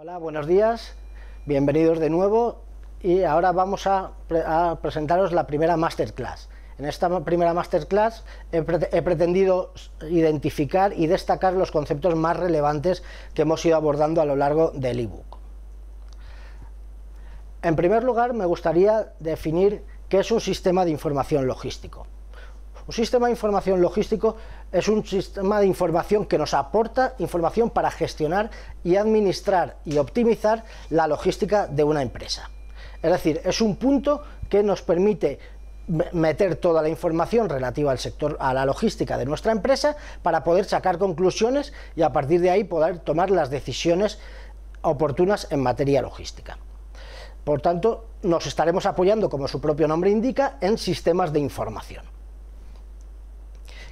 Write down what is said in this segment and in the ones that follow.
Hola, buenos días, bienvenidos de nuevo y ahora vamos a, presentaros la primera masterclass. En esta primera masterclass he, he, pretendido identificar y destacar los conceptos más relevantes que hemos ido abordando a lo largo del ebook. En primer lugar, me gustaría definir qué es un sistema de información logístico. Un sistema de información logístico es un sistema de información que nos aporta información para gestionar y administrar y optimizar la logística de una empresa. Es decir, es un punto que nos permite meter toda la información relativa al sector, a la logística de nuestra empresa para poder sacar conclusiones y a partir de ahí poder tomar las decisiones oportunas en materia logística. Por tanto, nos estaremos apoyando, como su propio nombre indica, en sistemas de información.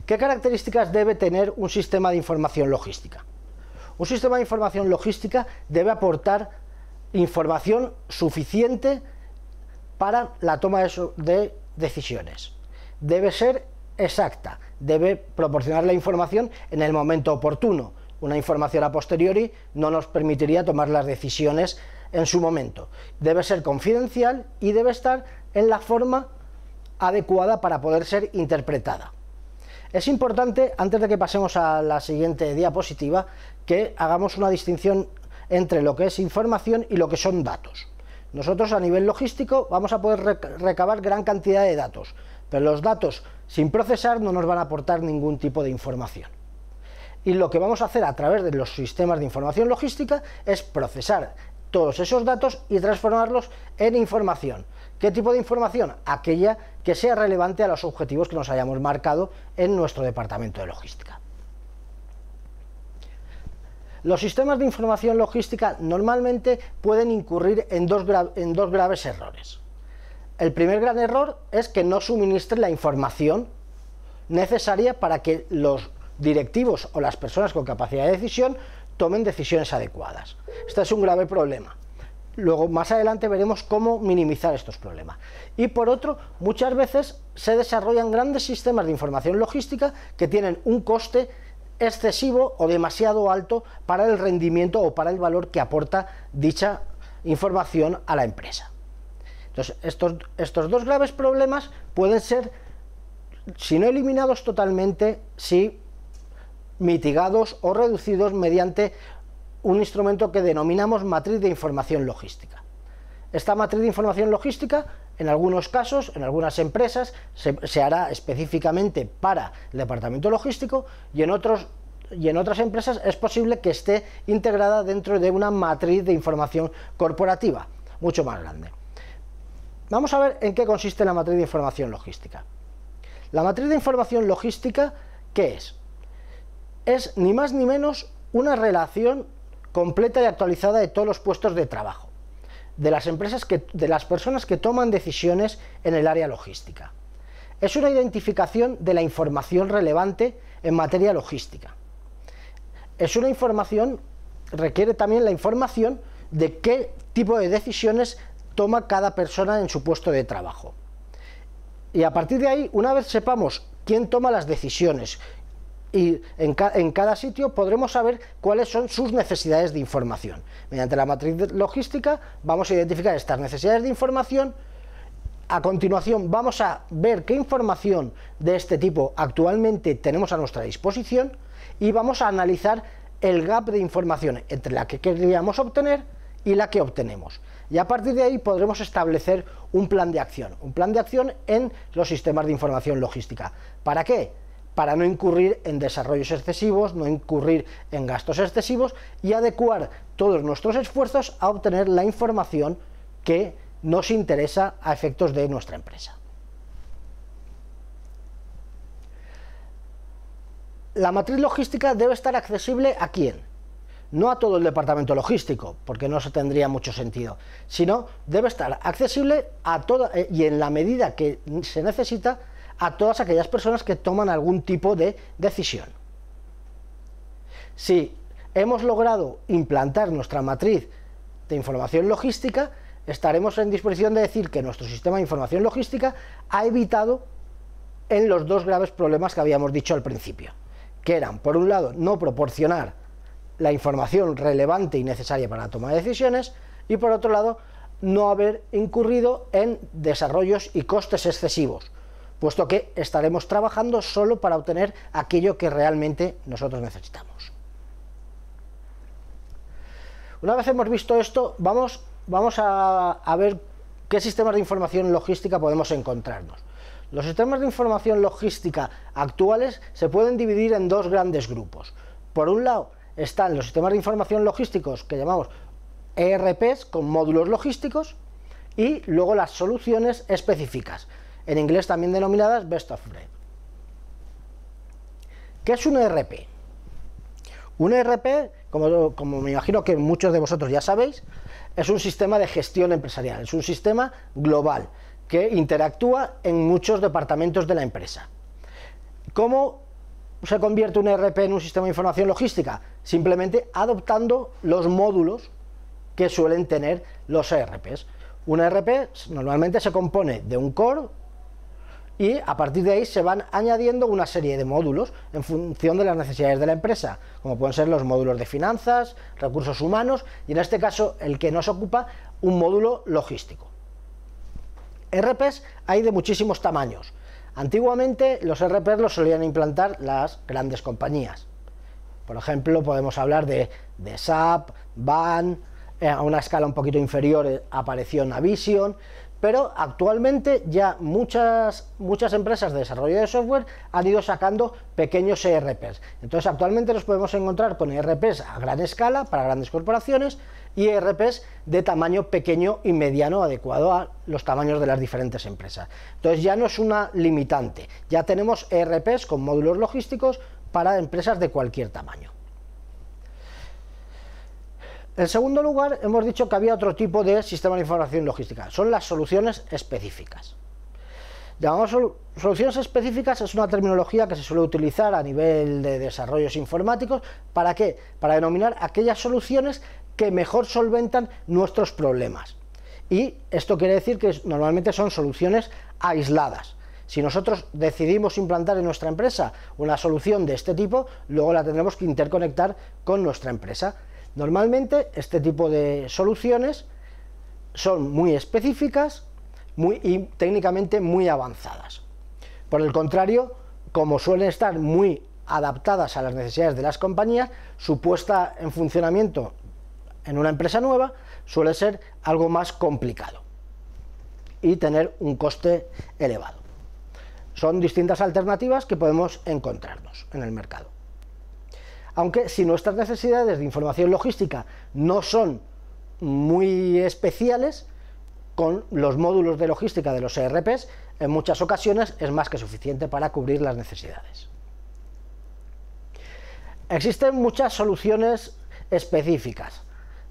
¿Qué características debe tener un sistema de información logística? Un sistema de información logística debe aportar información suficiente para la toma de decisiones. Debe ser exacta, debe proporcionar la información en el momento oportuno. Una información a posteriori no nos permitiría tomar las decisiones en su momento. Debe ser confidencial y debe estar en la forma adecuada para poder ser interpretada. Es importante, antes de que pasemos a la siguiente diapositiva, que hagamos una distinción entre lo que es información y lo que son datos. Nosotros a nivel logístico vamos a poder recabar gran cantidad de datos, pero los datos sin procesar no nos van a aportar ningún tipo de información. Y lo que vamos a hacer a través de los sistemas de información logística es procesar todos esos datos y transformarlos en información ¿Qué tipo de información? Aquella que sea relevante a los objetivos que nos hayamos marcado en nuestro departamento de logística. Los sistemas de información logística normalmente pueden incurrir en dos, en dos graves errores. El primer gran error es que no suministre la información necesaria para que los directivos o las personas con capacidad de decisión tomen decisiones adecuadas. Este es un grave problema. Luego, más adelante veremos cómo minimizar estos problemas. Y por otro, muchas veces se desarrollan grandes sistemas de información logística que tienen un coste excesivo o demasiado alto para el rendimiento o para el valor que aporta dicha información a la empresa. Entonces, estos, estos dos graves problemas pueden ser, si no eliminados totalmente, sí mitigados o reducidos mediante un instrumento que denominamos matriz de información logística. Esta matriz de información logística, en algunos casos, en algunas empresas, se, hará específicamente para el departamento logístico y en otros y en otras empresas es posible que esté integrada dentro de una matriz de información corporativa, mucho más grande. Vamos a ver en qué consiste la matriz de información logística. La matriz de información logística, ¿qué es? Es ni más ni menos una relación completa y actualizada de todos los puestos de trabajo, de las empresas que, de las personas que toman decisiones en el área logística. Es una identificación de la información relevante en materia logística. Es una información, requiere también la información de qué tipo de decisiones toma cada persona en su puesto de trabajo. Y a partir de ahí, una vez sepamos quién toma las decisiones, y en, cada sitio podremos saber cuáles son sus necesidades de información. Mediante la matriz logística vamos a identificar estas necesidades de información. A continuación vamos a ver qué información de este tipo actualmente tenemos a nuestra disposición y vamos a analizar el gap de información entre la que queríamos obtener y la que obtenemos. Y a partir de ahí podremos establecer un plan de acción, un plan de acción en los sistemas de información logística. ¿Para qué? para no incurrir en desarrollos excesivos, no incurrir en gastos excesivos y adecuar todos nuestros esfuerzos a obtener la información que nos interesa a efectos de nuestra empresa. La matriz logística debe estar accesible a quién? No a todo el departamento logístico, porque no se tendría mucho sentido, sino debe estar accesible a toda eh, y en la medida que se necesita a todas aquellas personas que toman algún tipo de decisión. Si hemos logrado implantar nuestra matriz de información logística, estaremos en disposición de decir que nuestro sistema de información logística ha evitado en los dos graves problemas que habíamos dicho al principio, que eran, por un lado, no proporcionar la información relevante y necesaria para la toma de decisiones, y por otro lado, no haber incurrido en desarrollos y costes excesivos, puesto que estaremos trabajando solo para obtener aquello que realmente nosotros necesitamos. Una vez hemos visto esto, vamos, a, a ver qué sistemas de información logística podemos encontrarnos. Los sistemas de información logística actuales se pueden dividir en dos grandes grupos. Por un lado están los sistemas de información logísticos que llamamos ERPs con módulos logísticos y luego las soluciones específicas, en inglés también denominadas best of breed. ¿Qué es un ERP? Un ERP, como, como me imagino que muchos de vosotros ya sabéis, es un sistema de gestión empresarial, es un sistema global que interactúa en muchos departamentos de la empresa. ¿Cómo se convierte un ERP en un sistema de información logística? Simplemente adoptando los módulos que suelen tener los ERPs. Un ERP normalmente se compone de un core, y a partir de ahí se van añadiendo una serie de módulos en función de las necesidades de la empresa, como pueden ser los módulos de finanzas, recursos humanos y en este caso el que nos ocupa un módulo logístico. RPs hay de muchísimos tamaños. Antiguamente los RPs los solían implantar las grandes compañías. Por ejemplo, podemos hablar de, de SAP, BAN, eh, a una escala un poquito inferior eh, apareció Navision, pero actualmente ya muchas, muchas empresas de desarrollo de software han ido sacando pequeños ERPs. Entonces actualmente los podemos encontrar con ERPs a gran escala para grandes corporaciones y ERPs de tamaño pequeño y mediano adecuado a los tamaños de las diferentes empresas. Entonces ya no es una limitante, ya tenemos ERPs con módulos logísticos para empresas de cualquier tamaño. En segundo lugar, hemos dicho que había otro tipo de sistema de información logística, son las soluciones específicas. Llamamos soluciones específicas es una terminología que se suele utilizar a nivel de desarrollos informáticos. ¿Para qué? Para denominar aquellas soluciones que mejor solventan nuestros problemas. Y esto quiere decir que normalmente son soluciones aisladas. Si nosotros decidimos implantar en nuestra empresa una solución de este tipo, luego la tendremos que interconectar con nuestra empresa Normalmente este tipo de soluciones son muy específicas muy, y técnicamente muy avanzadas. Por el contrario, como suelen estar muy adaptadas a las necesidades de las compañías, su puesta en funcionamiento en una empresa nueva suele ser algo más complicado y tener un coste elevado. Son distintas alternativas que podemos encontrarnos en el mercado. Aunque si nuestras necesidades de información logística no son muy especiales, con los módulos de logística de los ERPs, en muchas ocasiones es más que suficiente para cubrir las necesidades. Existen muchas soluciones específicas.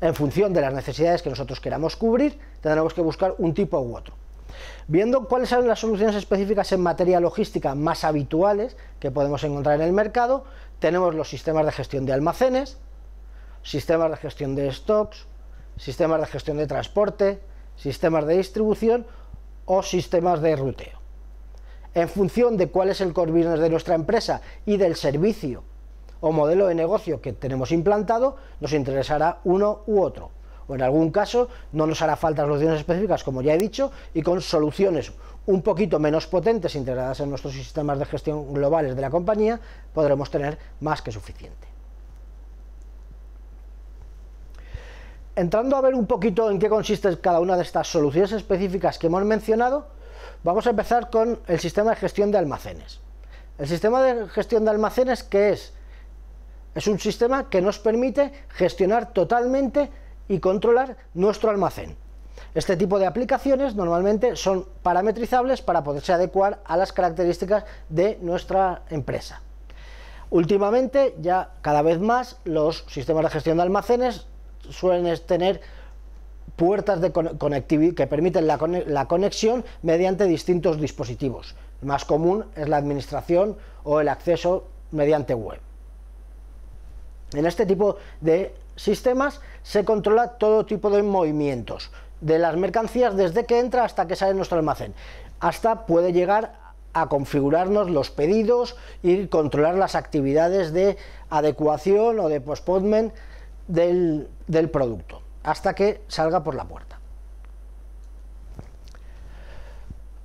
En función de las necesidades que nosotros queramos cubrir, tendremos que buscar un tipo u otro. Viendo cuáles son las soluciones específicas en materia logística más habituales que podemos encontrar en el mercado, tenemos los sistemas de gestión de almacenes, sistemas de gestión de stocks, sistemas de gestión de transporte, sistemas de distribución o sistemas de ruteo. En función de cuál es el core business de nuestra empresa y del servicio o modelo de negocio que tenemos implantado, nos interesará uno u otro en algún caso no nos hará falta soluciones específicas, como ya he dicho, y con soluciones un poquito menos potentes integradas en nuestros sistemas de gestión globales de la compañía, podremos tener más que suficiente. Entrando a ver un poquito en qué consiste cada una de estas soluciones específicas que hemos mencionado, vamos a empezar con el sistema de gestión de almacenes. El sistema de gestión de almacenes, ¿qué es? Es un sistema que nos permite gestionar totalmente y controlar nuestro almacén. Este tipo de aplicaciones normalmente son parametrizables para poderse adecuar a las características de nuestra empresa. Últimamente, ya cada vez más, los sistemas de gestión de almacenes suelen tener puertas de conectividad que permiten la conexión mediante distintos dispositivos. El más común es la administración o el acceso mediante web. En este tipo de sistemas se controla todo tipo de movimientos de las mercancías desde que entra hasta que sale nuestro almacén. Hasta puede llegar a configurarnos los pedidos y controlar las actividades de adecuación o de postponement del, del producto hasta que salga por la puerta.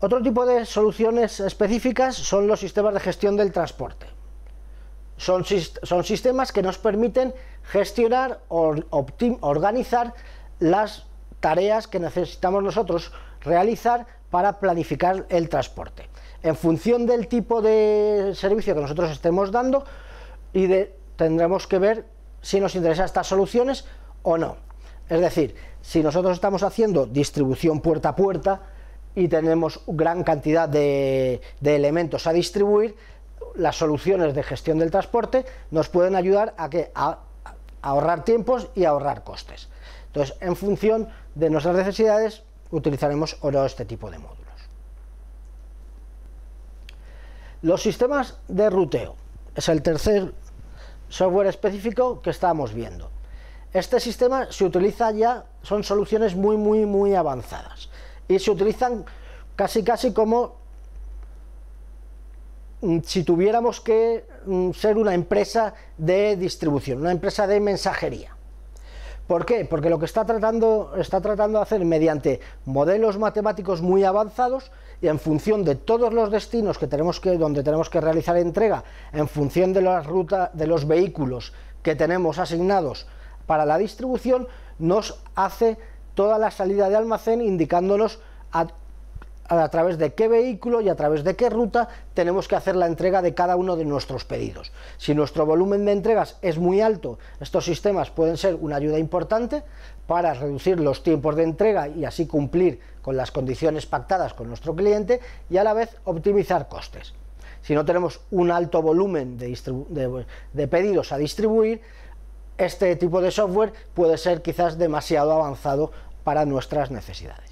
Otro tipo de soluciones específicas son los sistemas de gestión del transporte. Son, sistemas que nos permiten gestionar o organizar las tareas que necesitamos nosotros realizar para planificar el transporte. En función del tipo de servicio que nosotros estemos dando, y tendremos que ver si nos interesan estas soluciones o no. Es decir, si nosotros estamos haciendo distribución puerta a puerta y tenemos gran cantidad de elementos a distribuir, las soluciones de gestión del transporte nos pueden ayudar a, que, a, ahorrar tiempos y ahorrar costes. Entonces, en función de nuestras necesidades, utilizaremos o no este tipo de módulos. Los sistemas de ruteo es el tercer software específico que estamos viendo. Este sistema se utiliza ya, son soluciones muy, muy, muy avanzadas y se utilizan casi, casi como Mm, si tuviéramos que mm, ser una empresa de distribución, una empresa de mensajería. ¿Por qué? Porque lo que está tratando, está tratando de hacer mediante modelos matemáticos muy avanzados y en función de todos los destinos que tenemos que, donde tenemos que realizar entrega, en función de las rutas de los vehículos que tenemos asignados para la distribución, nos hace toda la salida de almacén indicándonos a a través de qué vehículo y a través de qué ruta tenemos que hacer la entrega de cada uno de nuestros pedidos. Si nuestro volumen de entregas es muy alto, estos sistemas pueden ser una ayuda importante para reducir los tiempos de entrega y así cumplir con las condiciones pactadas con nuestro cliente y a la vez optimizar costes. Si no tenemos un alto volumen de, pedidos a distribuir, este tipo de software puede ser quizás demasiado avanzado para nuestras necesidades.